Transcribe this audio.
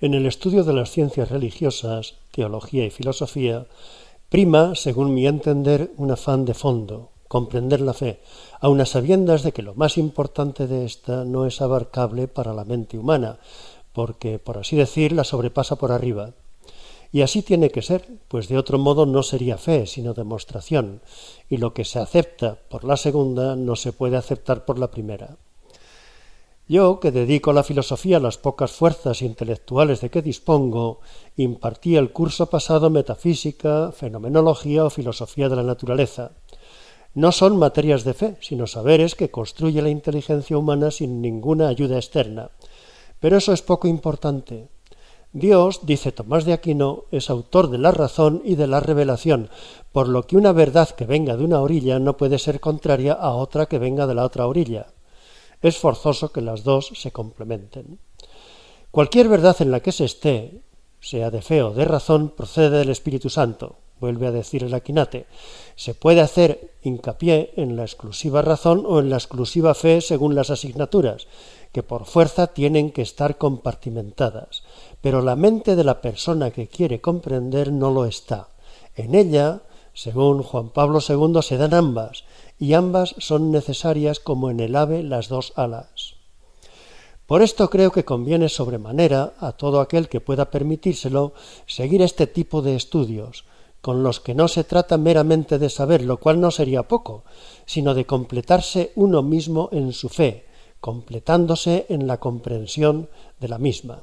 en el estudio de las ciencias religiosas, teología y filosofía, prima, según mi entender, un afán de fondo, comprender la fe, aun a sabiendas de que lo más importante de ésta no es abarcable para la mente humana, porque, por así decir, la sobrepasa por arriba. Y así tiene que ser, pues de otro modo no sería fe, sino demostración, y lo que se acepta por la segunda no se puede aceptar por la primera. Yo, que dedico a la filosofía las pocas fuerzas intelectuales de que dispongo, impartí el curso pasado Metafísica, Fenomenología o Filosofía de la Naturaleza. No son materias de fe, sino saberes que construye la inteligencia humana sin ninguna ayuda externa. Pero eso es poco importante. Dios, dice Tomás de Aquino, es autor de la razón y de la revelación, por lo que una verdad que venga de una orilla no puede ser contraria a otra que venga de la otra orilla es forzoso que las dos se complementen. Cualquier verdad en la que se esté, sea de fe o de razón, procede del Espíritu Santo, vuelve a decir el Aquinate. Se puede hacer hincapié en la exclusiva razón o en la exclusiva fe según las asignaturas, que por fuerza tienen que estar compartimentadas, pero la mente de la persona que quiere comprender no lo está. En ella según Juan Pablo II se dan ambas, y ambas son necesarias como en el ave las dos alas. Por esto creo que conviene sobremanera a todo aquel que pueda permitírselo seguir este tipo de estudios, con los que no se trata meramente de saber, lo cual no sería poco, sino de completarse uno mismo en su fe, completándose en la comprensión de la misma.